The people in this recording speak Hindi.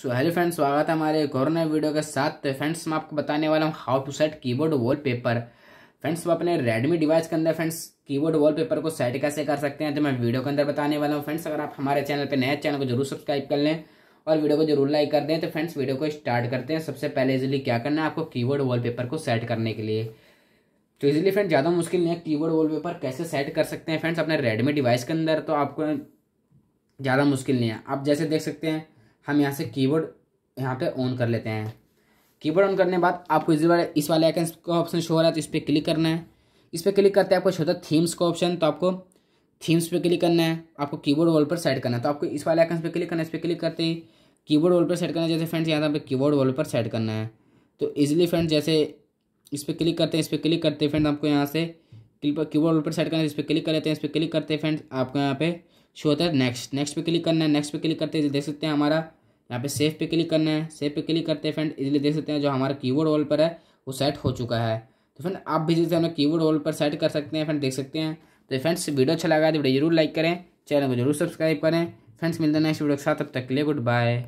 सो हेलो फ्रेंड्स स्वागत है हमारे एक और नए वीडियो के साथ तो फ्रेंड्स मैं आपको बताने वाला हूँ how to set keyboard wallpaper friends वो अपने रेडमी डिवाइस के अंदर फ्रेंड्स कीबोर्ड वॉलपेपर को सेट कैसे कर सकते हैं तो मैं वीडियो के अंदर बताने वाला हूँ फ्रेंड्स अगर आप हमारे चैनल पर नए चैनल को जरूर सब्सक्राइब कर लें और वीडियो को जरूर लाइक कर दें तो फ्रेंड्स वीडियो को स्टार्ट करते हैं सबसे पहले इजिली क्या करना है आपको कीबोर्ड बोर्ड को सेट करने के लिए तो इजिली फ्रेंड ज़्यादा मुश्किल नहीं है की बोर्ड कैसे सेट कर सकते हैं फ्रेंड्स अपने रेडमी डिवाइस के अंदर तो आपको ज़्यादा मुश्किल नहीं है आप जैसे देख सकते हैं हम यहाँ से कीबोर्ड यहाँ पे ऑन कर लेते हैं कीबोर्ड ऑन करने के बाद आपको इस वाले इस वाले आइकन का ऑप्शन शो हो रहा है तो इस पर क्लिक करना है इस पर क्लिक करते हैं आपको छोटा थीम्स का ऑप्शन तो आपको थीम्स पे क्लिक करना है आपको कीबोर्ड वॉल पर सेट करना है तो आपको इस वाले आइकन पे क्लिक करना है इस पर क्लिक करते ही कीबोर्ड वॉल पर सेट करना है जैसे फ्रेंड्स यहाँ पे कीबोर्ड वॉल पर सेट करना है तो ईजिली फ्रेंड्स जैसे इस पर क्लिक करते हैं इस पर क्लिक करते हैं फ्रेंड्स आपको यहाँ से कीबोर्ड वॉल पर सेट करना है इस पर क्लिक कर लेते हैं इस पर क्लिक करते हैं फ्रेंड्स आपको यहाँ पर शो होता है नेक्स्ट नेक्स्ट पे क्लिक करना है नेक्स्ट पे क्लिक करते हैं देख सकते हैं हमारा यहाँ पे सेफ पे क्लिक करना है सेफ पे क्लिक करते हैं फ्रेंड इसलिए देख सकते हैं जो हमारा बोर्ड वॉल पर है वो सेट हो चुका है तो फ्रेंड आप भी जैसे की कीबोर्ड वॉल पर सेट कर सकते हैं फ्रेंड देख सकते हैं तो फ्रेंड्स वीडियो अच्छा लगा तो वीडियो जरूर लाइक करें चैनल को जरूर सब्सक्राइब करें फ्रेंड्स मिलते हैं नेक्स्ट वीडियो के साथ तब तक के लिए गुड बाय